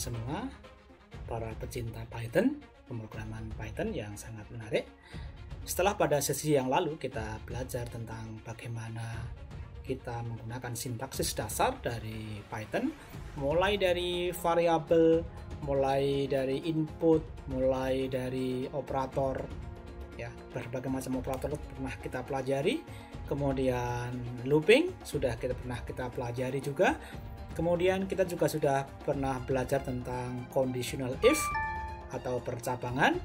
semua para pecinta Python, pemrograman Python yang sangat menarik. Setelah pada sesi yang lalu kita belajar tentang bagaimana kita menggunakan sintaksis dasar dari Python, mulai dari variabel, mulai dari input, mulai dari operator, ya berbagai macam operator pernah kita pelajari kemudian looping sudah kita pernah kita pelajari juga Kemudian kita juga sudah pernah belajar tentang conditional if atau percabangan.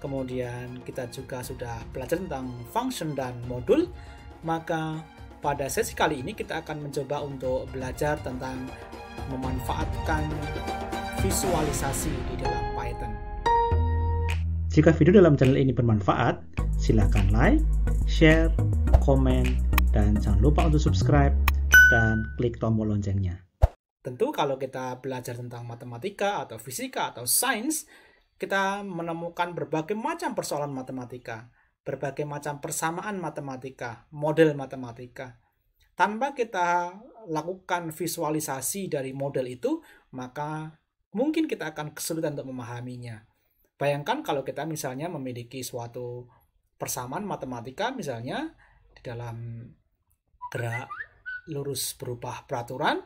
Kemudian kita juga sudah belajar tentang function dan modul. Maka pada sesi kali ini kita akan mencoba untuk belajar tentang memanfaatkan visualisasi di dalam Python. Jika video dalam channel ini bermanfaat, silahkan like, share, komen, dan jangan lupa untuk subscribe dan klik tombol loncengnya. Tentu kalau kita belajar tentang matematika atau fisika atau sains, kita menemukan berbagai macam persoalan matematika, berbagai macam persamaan matematika, model matematika. Tanpa kita lakukan visualisasi dari model itu, maka mungkin kita akan kesulitan untuk memahaminya. Bayangkan kalau kita misalnya memiliki suatu persamaan matematika misalnya di dalam gerak lurus berubah peraturan,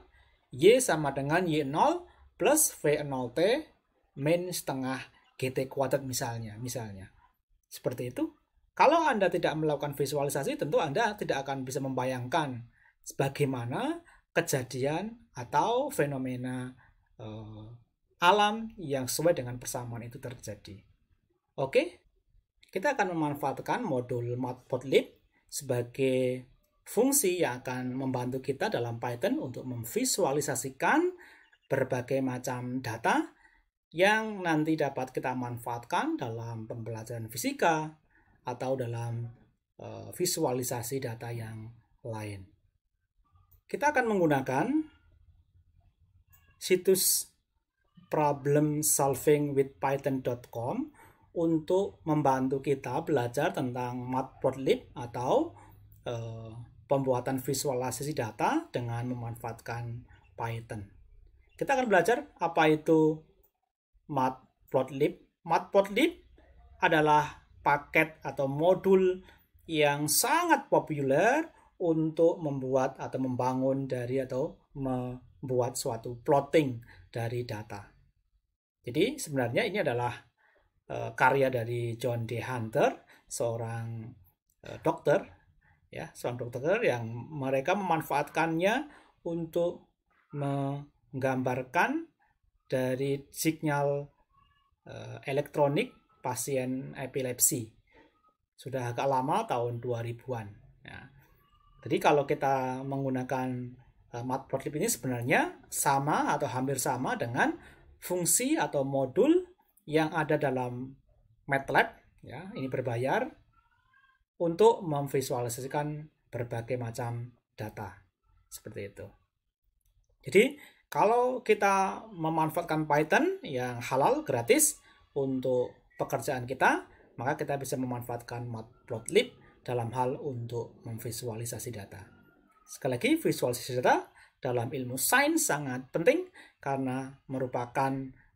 Y sama dengan Y0 plus V0T min setengah GT kuadrat misalnya. misalnya. Seperti itu. Kalau Anda tidak melakukan visualisasi, tentu Anda tidak akan bisa membayangkan bagaimana kejadian atau fenomena uh, alam yang sesuai dengan persamaan itu terjadi. Oke, kita akan memanfaatkan modul matplotlib sebagai fungsi yang akan membantu kita dalam Python untuk memvisualisasikan berbagai macam data yang nanti dapat kita manfaatkan dalam pembelajaran fisika atau dalam eh, visualisasi data yang lain. Kita akan menggunakan situs problem solving with python.com untuk membantu kita belajar tentang matplotlib atau eh, pembuatan visualisasi data dengan memanfaatkan Python. Kita akan belajar apa itu matplotlib. Matplotlib adalah paket atau modul yang sangat populer untuk membuat atau membangun dari atau membuat suatu plotting dari data. Jadi sebenarnya ini adalah eh, karya dari John D. Hunter, seorang eh, dokter ya seorang dokter yang mereka memanfaatkannya untuk menggambarkan dari sinyal uh, eh, elektronik pasien epilepsi sudah agak lama tahun 2000-an. ya jadi kalau kita menggunakan uh, matplotlib ini sebenarnya sama atau hampir sama dengan fungsi atau modul yang ada dalam MATLAB ya, ini berbayar untuk memvisualisasikan berbagai macam data. Seperti itu. Jadi, kalau kita memanfaatkan Python yang halal gratis untuk pekerjaan kita, maka kita bisa memanfaatkan matplotlib dalam hal untuk memvisualisasi data. Sekali lagi, visualisasi data dalam ilmu sains sangat penting karena merupakan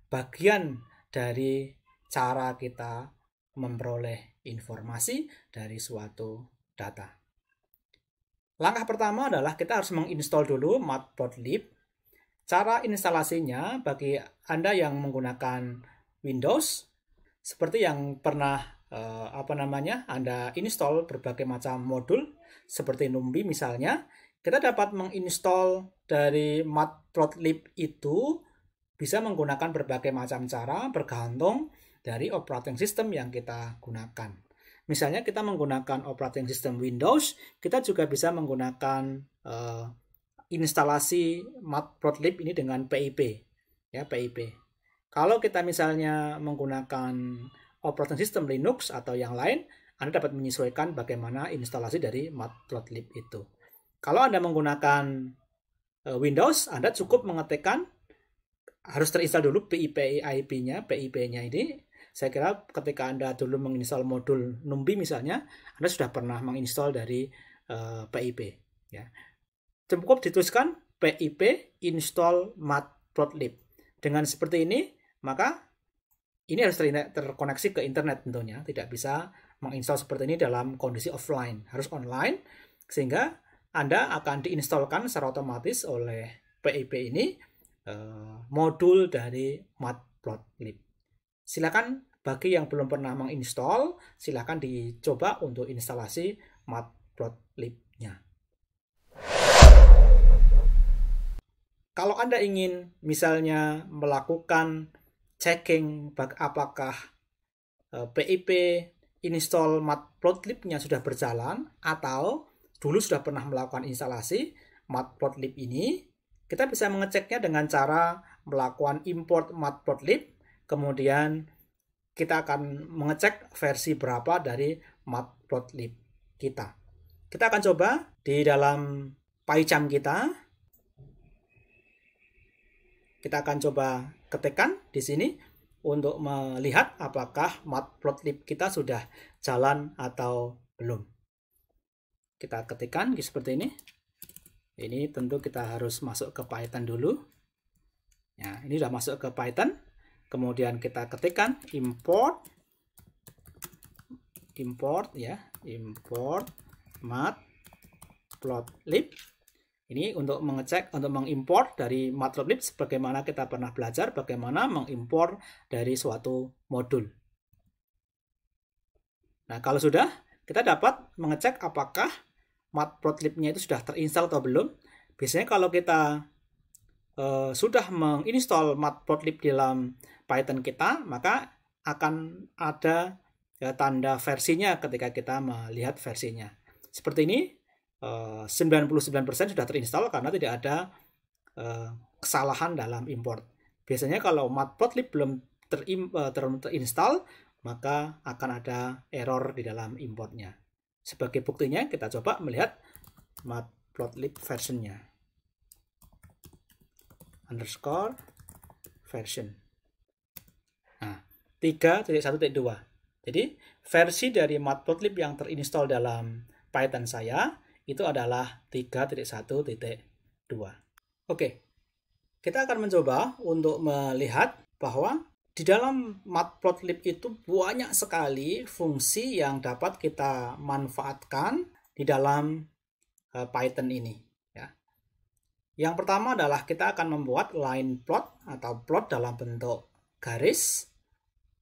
bagian dari cara kita memperoleh informasi dari suatu data. Langkah pertama adalah kita harus menginstall dulu matplotlib. Cara instalasinya bagi Anda yang menggunakan Windows, seperti yang pernah eh, apa namanya Anda install berbagai macam modul, seperti Numbi misalnya, kita dapat menginstall dari matplotlib itu bisa menggunakan berbagai macam cara bergantung dari operating system yang kita gunakan. Misalnya kita menggunakan operating system Windows, kita juga bisa menggunakan uh, instalasi matplotlib ini dengan PIP, ya PIP. Kalau kita misalnya menggunakan operating system Linux atau yang lain, Anda dapat menyesuaikan bagaimana instalasi dari matplotlib itu. Kalau Anda menggunakan eh, Windows, Anda cukup mengetikkan harus terinstal dulu PIP IP-nya, PIP-nya ini saya kira ketika Anda dulu menginstal modul Numbi misalnya, Anda sudah pernah menginstal dari uh, eh, PIP. Ya. Cukup dituliskan PIP install matplotlib. Dengan seperti ini, maka ini harus terkoneksi ke internet tentunya. Tidak bisa menginstal seperti ini dalam kondisi offline. Harus online, sehingga Anda akan diinstalkan secara otomatis oleh PIP ini uh, modul dari matplotlib. Silakan bagi yang belum pernah menginstall, silakan dicoba untuk instalasi matplotlib-nya. Kalau Anda ingin misalnya melakukan checking apakah PIP eh, install matplotlib-nya sudah berjalan atau dulu sudah pernah melakukan instalasi matplotlib ini, kita bisa mengeceknya dengan cara melakukan import matplotlib kemudian kita akan mengecek versi berapa dari matplotlib kita. Kita akan coba di dalam PyCharm kita. Kita akan coba ketikkan di sini untuk melihat apakah matplotlib kita sudah jalan atau belum. Kita ketikkan seperti ini. Ini tentu kita harus masuk ke Python dulu. Ya, ini sudah masuk ke Python kemudian kita ketikkan import import ya import matplotlib ini untuk mengecek untuk mengimpor dari matplotlib sebagaimana kita pernah belajar bagaimana mengimpor dari suatu modul nah kalau sudah kita dapat mengecek apakah matplotlibnya itu sudah terinstall atau belum biasanya kalau kita Eh, sudah menginstall matplotlib dalam Python kita, maka akan ada ya, tanda versinya ketika kita melihat versinya. Seperti ini, eh, uh, 99% sudah terinstall karena tidak ada uh, kesalahan dalam import. Biasanya kalau matplotlib belum ter, ter terinstall, maka akan ada error di dalam importnya. Sebagai buktinya, kita coba melihat matplotlib versionnya underscore version. Nah, 3.1.2. Jadi, versi dari matplotlib yang terinstall dalam Python saya itu adalah 3.1.2. Oke, kita akan mencoba untuk melihat bahwa di dalam matplotlib itu banyak sekali fungsi yang dapat kita manfaatkan di dalam eh, Python ini. Yang pertama adalah kita akan membuat line plot atau plot dalam bentuk garis.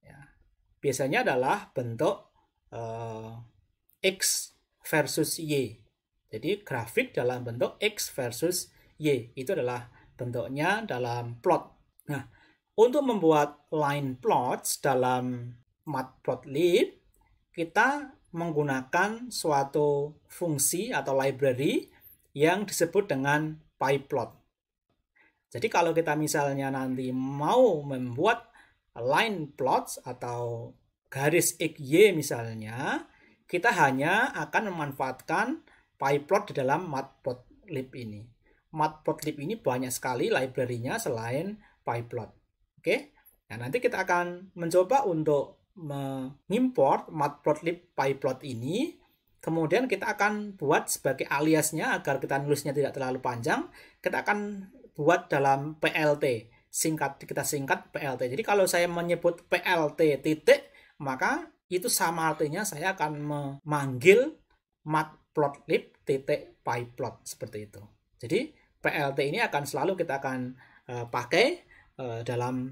Ya. Biasanya adalah bentuk uh, X versus Y. Jadi grafik dalam bentuk X versus Y. Itu adalah bentuknya dalam plot. Nah, untuk membuat line plots dalam matplotlib, kita menggunakan suatu fungsi atau library yang disebut dengan pie plot. Jadi kalau kita misalnya nanti mau membuat line plots atau garis x-y misalnya, kita hanya akan memanfaatkan pie plot di dalam matplotlib ini. Matplotlib ini banyak sekali library-nya selain plot. Oke. Nah, nanti kita akan mencoba untuk mengimport matplotlib plot ini Kemudian kita akan buat sebagai aliasnya agar kita nulisnya tidak terlalu panjang, kita akan buat dalam PLT. Singkat kita singkat PLT. Jadi kalau saya menyebut PLT titik, maka itu sama artinya saya akan memanggil matplotlib titik pyplot seperti itu. Jadi PLT ini akan selalu kita akan uh, pakai uh, dalam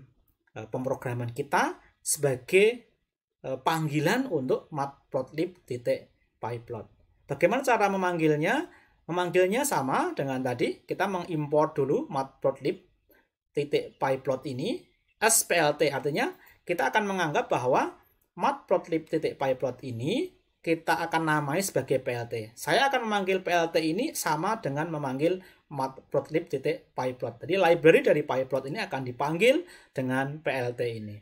uh, pemrograman kita sebagai uh, panggilan untuk matplotlib titik pyplot. Bagaimana cara memanggilnya? Memanggilnya sama dengan tadi, kita mengimpor dulu matplotlib titik pyplot ini splt artinya kita akan menganggap bahwa matplotlib titik pyplot ini kita akan namai sebagai plt. Saya akan memanggil plt ini sama dengan memanggil matplotlib titik pyplot. Jadi library dari pyplot ini akan dipanggil dengan plt ini.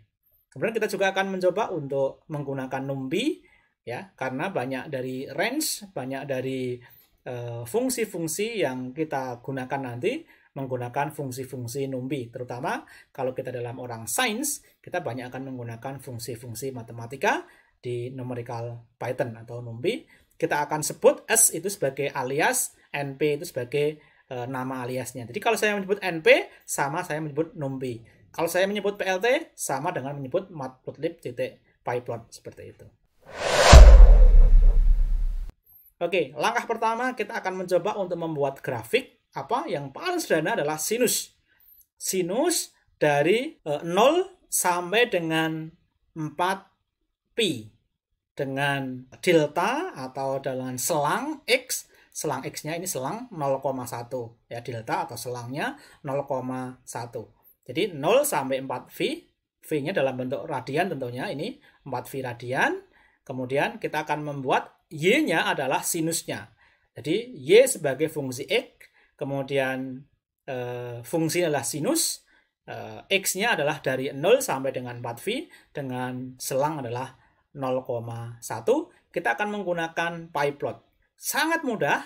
Kemudian kita juga akan mencoba untuk menggunakan NumPy ya karena banyak dari range banyak dari eh, fungsi-fungsi uh, yang kita gunakan nanti menggunakan fungsi-fungsi numbi terutama kalau kita dalam orang sains kita banyak akan menggunakan fungsi-fungsi matematika di numerical Python atau numbi kita akan sebut S itu sebagai alias NP itu sebagai uh, nama aliasnya jadi kalau saya menyebut NP sama saya menyebut numbi kalau saya menyebut PLT sama dengan menyebut matplotlib.pyplot. seperti itu Oke, langkah pertama kita akan mencoba untuk membuat grafik apa yang paling sederhana adalah sinus. Sinus dari 0 eh, sampai dengan 4 pi dengan delta atau dengan selang x selang x-nya ini selang 0,1 ya delta atau selangnya 0,1 jadi 0 sampai 4 π v-nya dalam bentuk radian tentunya ini 4 π radian kemudian kita akan membuat y-nya adalah sinusnya. Jadi y sebagai fungsi x, kemudian e, eh, fungsinya adalah sinus, e, x-nya adalah dari 0 sampai dengan 4v, dengan selang adalah 0,1. Kita akan menggunakan pie plot. Sangat mudah,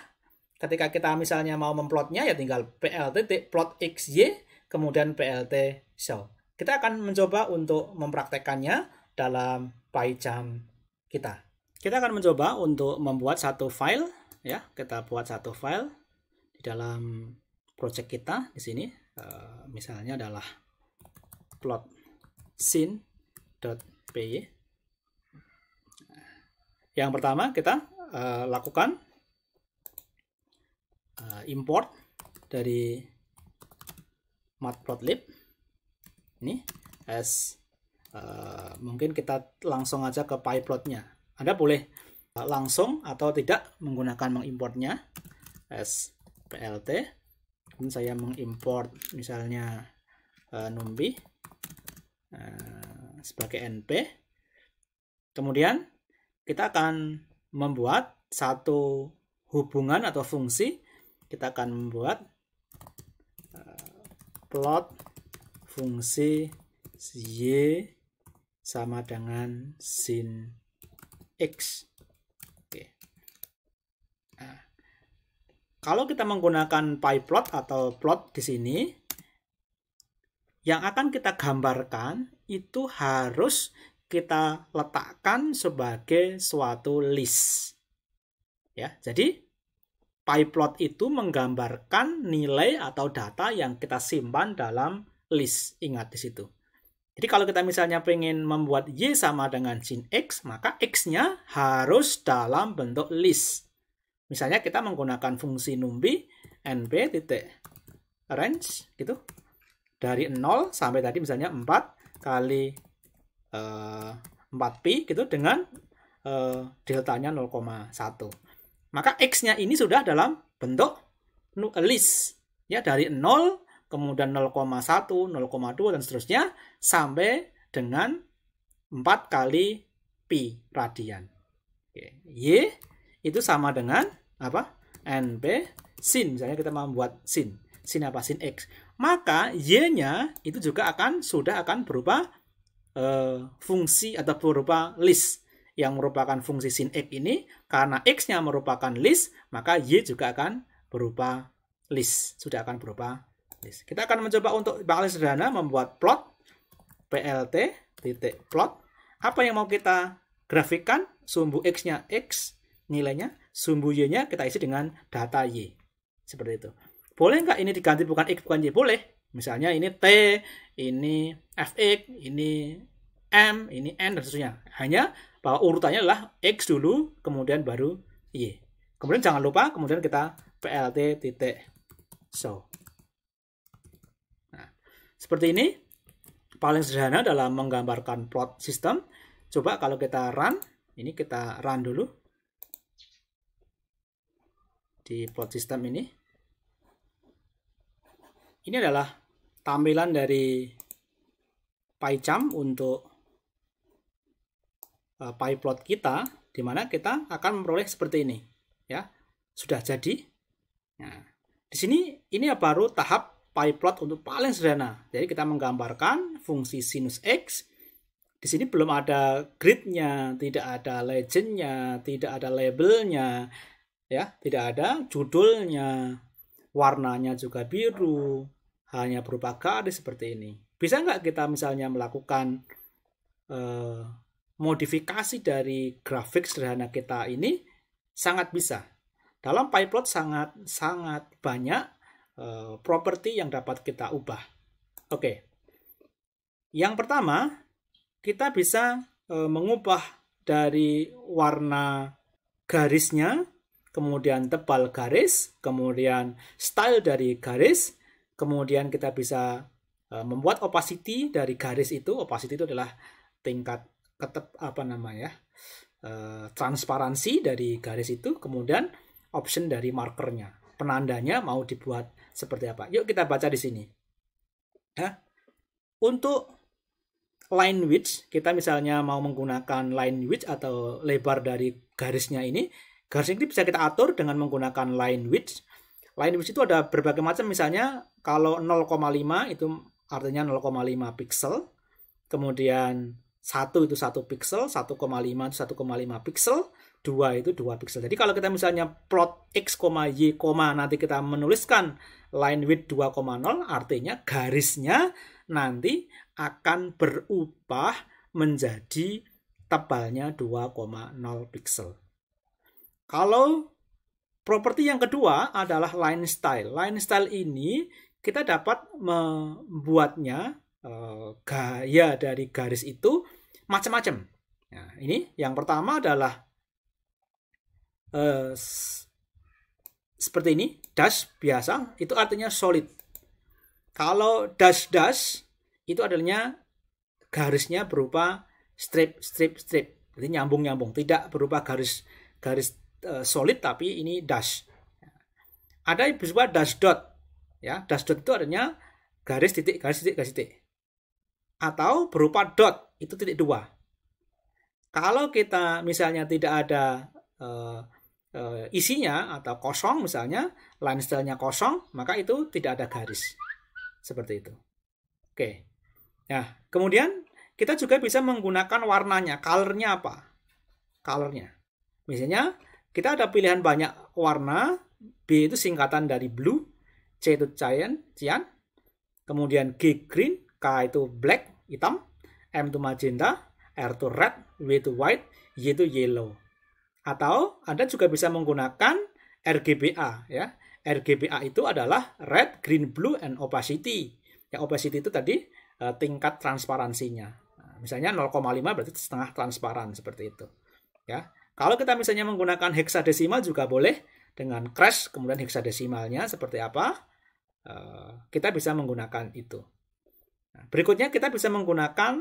ketika kita misalnya mau memplotnya ya tinggal plt plot x y, kemudian plt show. Kita akan mencoba untuk mempraktekannya dalam jam kita. Kita akan mencoba untuk membuat satu file ya, kita buat satu file di dalam project kita di sini. Uh, misalnya adalah plot scene.py. Yang pertama kita uh, lakukan uh, import dari matplotlib ini as uh, mungkin kita langsung aja ke pyplotnya anda boleh langsung atau tidak menggunakan mengimportnya splt Dan saya mengimport misalnya uh, numbi uh, sebagai np kemudian kita akan membuat satu hubungan atau fungsi kita akan membuat uh, plot fungsi y sama dengan sin X. Oke. Nah, kalau kita menggunakan pie plot atau plot di sini, yang akan kita gambarkan itu harus kita letakkan sebagai suatu list. Ya, jadi pie plot itu menggambarkan nilai atau data yang kita simpan dalam list. Ingat di situ. Jadi kalau kita misalnya ingin membuat Y sama dengan sin X, maka X-nya harus dalam bentuk list. Misalnya kita menggunakan fungsi numbi nb titik range gitu. Dari 0 sampai tadi misalnya 4 kali uh, eh, 4pi gitu dengan uh, deltanya 0,1. Maka X-nya ini sudah dalam bentuk list. Ya dari 0 kemudian 0,1, 0,2 dan seterusnya sampai dengan 4 kali pi radian. Y itu sama dengan apa? np sin. Misalnya kita membuat sin. Sin apa? Sin X. Maka Y-nya itu juga akan sudah akan berupa e, fungsi atau berupa list yang merupakan fungsi sin x ini karena x-nya merupakan list maka y juga akan berupa list sudah akan berupa kita akan mencoba untuk paling sederhana membuat plot plt titik plot. Apa yang mau kita grafikkan? Sumbu x-nya x nilainya, sumbu y-nya kita isi dengan data y. Seperti itu. Boleh nggak ini diganti bukan x bukan y? Boleh. Misalnya ini t, ini fx, ini m, ini n dan seterusnya. Hanya bahwa urutannya adalah x dulu, kemudian baru y. Kemudian jangan lupa, kemudian kita plt titik so. Seperti ini, paling sederhana dalam menggambarkan plot sistem. Coba kalau kita run, ini kita run dulu di plot sistem ini. Ini adalah tampilan dari PyCharm untuk eh, PyPlot kita, di mana kita akan memperoleh seperti ini. Ya, sudah jadi. Nah, di sini ini baru tahap pie plot untuk paling sederhana. Jadi kita menggambarkan fungsi sinus x. Di sini belum ada gridnya, tidak ada legendnya, tidak ada labelnya, ya, tidak ada judulnya, warnanya juga biru, hanya berupa garis seperti ini. Bisa nggak kita misalnya melakukan eh, modifikasi dari grafik sederhana kita ini? Sangat bisa. Dalam pie plot sangat sangat banyak uh, properti yang dapat kita ubah. Oke, okay. yang pertama kita bisa uh, mengubah dari warna garisnya, kemudian tebal garis, kemudian style dari garis, kemudian kita bisa uh, membuat opacity dari garis itu. Opacity itu adalah tingkat ketep apa namanya uh, transparansi dari garis itu, kemudian option dari markernya, penandanya mau dibuat seperti apa. Yuk kita baca di sini. Ya. Untuk line width, kita misalnya mau menggunakan line width atau lebar dari garisnya ini, garis ini bisa kita atur dengan menggunakan line width. Line width itu ada berbagai macam, misalnya kalau 0,5 itu artinya 0,5 pixel. Kemudian 1 itu 1 pixel, 1,5 itu 1,5 pixel, 2 itu 2 pixel. Jadi kalau kita misalnya plot x, y, nanti kita menuliskan line width 2,0 artinya garisnya nanti akan berubah menjadi tebalnya 2,0 pixel. Kalau properti yang kedua adalah line style. Line style ini kita dapat membuatnya eh, gaya dari garis itu macam-macam. Nah, ya, ini yang pertama adalah eh, seperti ini, dash biasa, itu artinya solid. Kalau dash dash itu adanya garisnya berupa strip strip strip, jadi nyambung nyambung, tidak berupa garis garis eh, solid tapi ini dash. Ada yang berupa dash dot, ya dash dot itu adanya garis titik garis titik garis titik atau berupa dot itu titik dua. Kalau kita misalnya tidak ada uh, uh, isinya atau kosong misalnya line stylenya kosong maka itu tidak ada garis seperti itu. Oke. Nah kemudian kita juga bisa menggunakan warnanya, colornya apa? Colornya. Misalnya kita ada pilihan banyak warna. B itu singkatan dari blue, C itu cyan, cyan, kemudian G green, K itu black, hitam, M itu magenta, R itu red, W itu white, Y itu yellow. Atau Anda juga bisa menggunakan RGBA ya. RGBA itu adalah red, green, blue, and opacity. Ya, opacity itu tadi uh, tingkat transparansinya. Nah, misalnya 0,5 berarti setengah transparan seperti itu. Ya. Kalau kita misalnya menggunakan heksadesimal juga boleh dengan crash kemudian heksadesimalnya seperti apa? Eh, kita bisa menggunakan itu. Berikutnya kita bisa menggunakan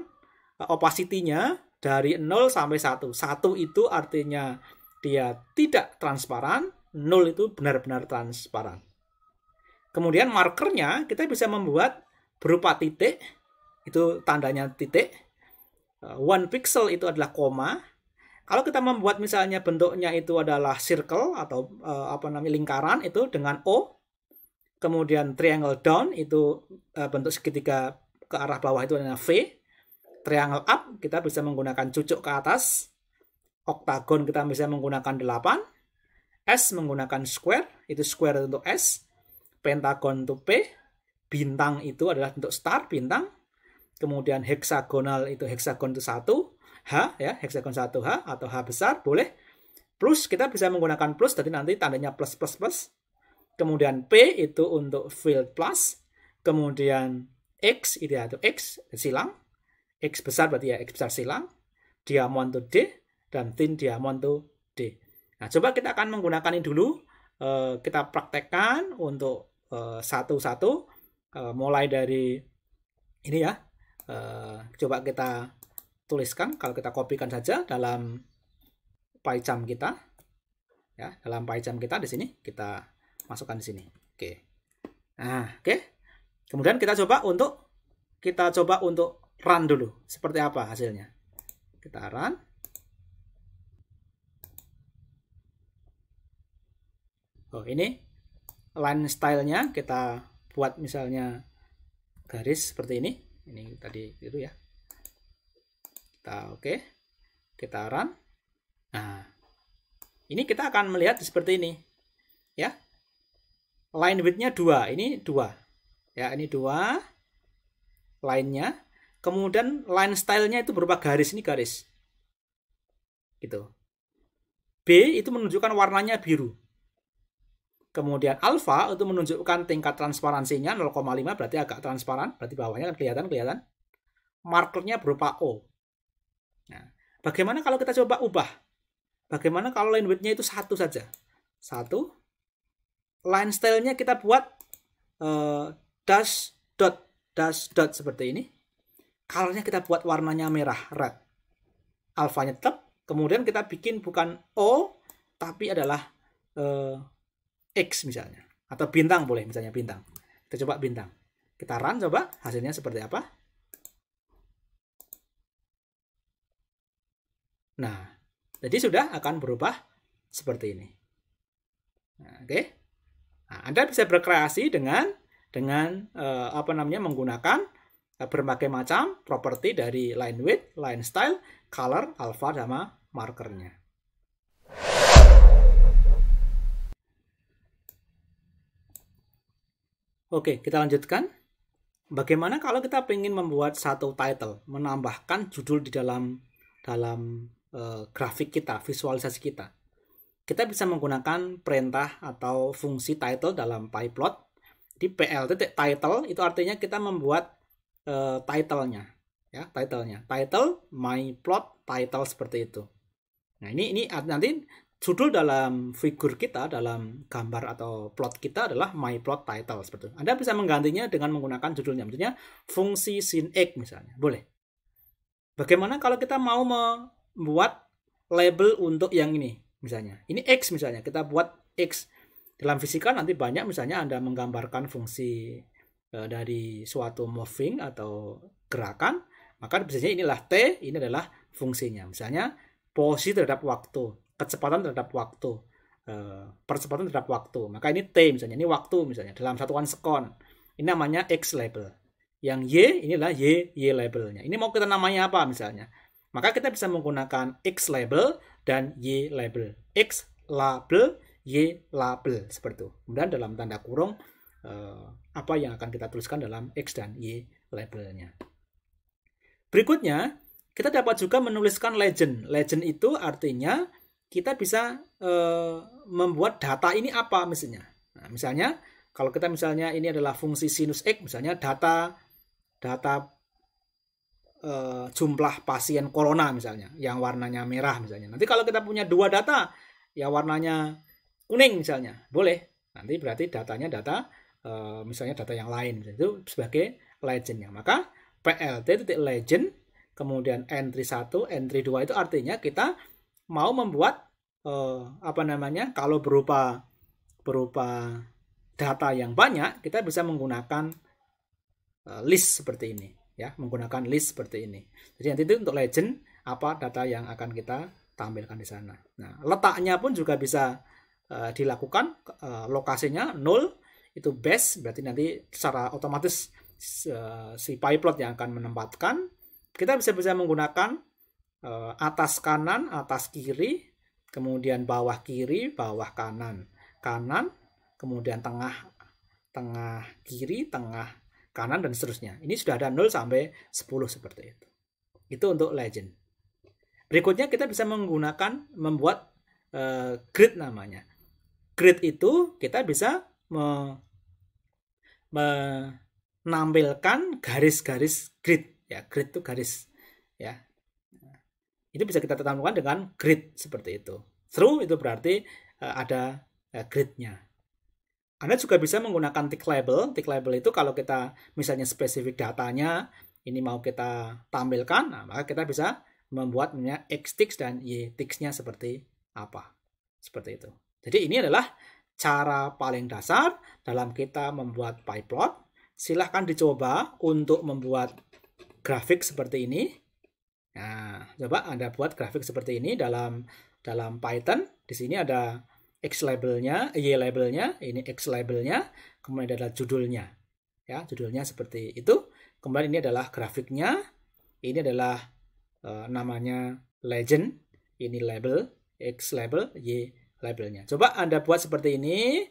eh, opacity-nya dari 0 sampai 1. 1 itu artinya dia tidak transparan, 0 itu benar-benar transparan. Kemudian markernya kita bisa membuat berupa titik, itu tandanya titik. Eh, one pixel itu adalah koma. Kalau kita membuat misalnya bentuknya itu adalah circle atau eh, apa namanya lingkaran itu dengan O. Kemudian triangle down itu bentuk segitiga ke arah bawah itu adalah V. Triangle up kita bisa menggunakan cucuk ke atas. Oktagon kita bisa menggunakan 8. S menggunakan square, itu square untuk S. Pentagon untuk P. Bintang itu adalah untuk star, bintang. Kemudian heksagonal itu heksagon itu 1. H ya, heksagon 1H atau H besar boleh. Plus kita bisa menggunakan plus, jadi nanti tandanya plus plus plus. Kemudian P itu untuk field plus. Kemudian X ini ya, itu X silang, X besar berarti ya X besar silang, diamond to D, dan tin diamond to D. Nah, coba kita akan menggunakan ini dulu, eh, kita praktekkan untuk eh, satu-satu, eh, mulai dari ini ya, coba kita tuliskan, kalau kita kopikan saja dalam PyCharm kita, ya dalam PyCharm kita di sini, kita masukkan di sini, oke. Nah, oke. Kemudian kita coba untuk kita coba untuk run dulu seperti apa hasilnya. Kita run. Oh, ini line stylenya kita buat misalnya garis seperti ini. Ini tadi itu ya. Kita oke. Okay. Kita run. Nah, ini kita akan melihat seperti ini. Ya. Line width-nya 2, ini 2. Ya, ini dua lainnya. Kemudian line stylenya itu berupa garis ini garis. Gitu. B itu menunjukkan warnanya biru. Kemudian alpha itu menunjukkan tingkat transparansinya 0,5 berarti agak transparan, berarti bawahnya kan kelihatan kelihatan. Markernya berupa O. Nah, bagaimana kalau kita coba ubah? Bagaimana kalau line width-nya itu satu saja? Satu. Line stylenya kita buat eh, dash dot dash dot seperti ini colornya kita buat warnanya merah red alfanya tetap kemudian kita bikin bukan O tapi adalah uh, X misalnya atau bintang boleh misalnya bintang kita coba bintang kita run coba hasilnya seperti apa nah jadi sudah akan berubah seperti ini nah, oke okay. nah, Anda bisa berkreasi dengan dengan uh, apa namanya menggunakan uh, berbagai macam properti dari line width, line style, color, alpha sama markernya. Oke, kita lanjutkan. Bagaimana kalau kita ingin membuat satu title, menambahkan judul di dalam dalam e, grafik kita, visualisasi kita? Kita bisa menggunakan perintah atau fungsi title dalam PyPlot di PL titik title itu artinya kita membuat uh, title-nya ya, title-nya. Title my plot title seperti itu. Nah, ini ini nanti judul dalam figur kita dalam gambar atau plot kita adalah my plot title seperti itu. Anda bisa menggantinya dengan menggunakan judulnya, maksudnya fungsi sin x misalnya. Boleh. Bagaimana kalau kita mau membuat label untuk yang ini misalnya. Ini x misalnya, kita buat x. Dalam fisika nanti banyak misalnya Anda menggambarkan fungsi e, dari suatu moving atau gerakan, maka biasanya inilah T, ini adalah fungsinya. Misalnya posisi terhadap waktu, kecepatan terhadap waktu, e, percepatan terhadap waktu. Maka ini T misalnya, ini waktu misalnya dalam satuan sekon. Ini namanya X label. Yang Y inilah Y Y labelnya. Ini mau kita namanya apa misalnya? Maka kita bisa menggunakan X label dan Y label. X label Y label seperti itu. Kemudian dalam tanda kurung eh, apa yang akan kita tuliskan dalam X dan Y labelnya. Berikutnya, kita dapat juga menuliskan legend. Legend itu artinya kita bisa eh, membuat data ini apa misalnya. Nah, misalnya kalau kita misalnya ini adalah fungsi sinus x misalnya data data e, jumlah pasien corona misalnya yang warnanya merah misalnya. Nanti kalau kita punya dua data ya warnanya kuning misalnya boleh nanti berarti datanya data e, misalnya data yang lain itu sebagai legendnya maka plt titik legend kemudian entry 1 entry 2 itu artinya kita mau membuat e, apa namanya kalau berupa berupa data yang banyak kita bisa menggunakan e, list seperti ini ya menggunakan list seperti ini jadi nanti itu untuk legend apa data yang akan kita tampilkan di sana nah letaknya pun juga bisa Eh, dilakukan uh, lokasinya 0 itu base berarti nanti secara otomatis uh, si pyplot yang akan menempatkan kita bisa bisa menggunakan uh, atas kanan atas kiri kemudian bawah kiri bawah kanan kanan kemudian tengah tengah kiri tengah kanan dan seterusnya ini sudah ada 0 sampai 10 seperti itu itu untuk legend berikutnya kita bisa menggunakan membuat uh, grid namanya grid itu kita bisa me, menampilkan garis-garis grid ya grid itu garis ya itu bisa kita tetapkan dengan grid seperti itu through itu berarti uh, ada uh, gridnya anda juga bisa menggunakan tick label tick label itu kalau kita misalnya spesifik datanya ini mau kita tampilkan nah, maka kita bisa membuatnya x ticks dan y ticksnya seperti apa seperti itu jadi ini adalah cara paling dasar dalam kita membuat pie plot. Silahkan dicoba untuk membuat grafik seperti ini. Nah, coba Anda buat grafik seperti ini dalam dalam Python. Di sini ada X labelnya, Y labelnya, ini X labelnya, kemudian ada judulnya. Ya, judulnya seperti itu. Kemudian ini adalah grafiknya. Ini adalah uh, namanya legend. Ini label, X label, Y labelnya. Coba Anda buat seperti ini,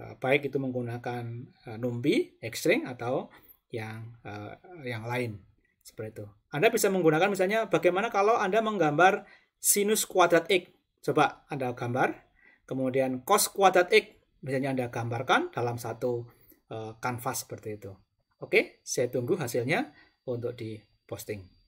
eh, baik itu menggunakan eh, NumPy, Xstring, atau yang eh, yang lain. Seperti itu. Anda bisa menggunakan misalnya bagaimana kalau Anda menggambar sinus kuadrat X. Coba Anda gambar. Kemudian cos kuadrat X. Misalnya Anda gambarkan dalam satu kanvas seperti itu. Oke, saya tunggu hasilnya untuk di posting.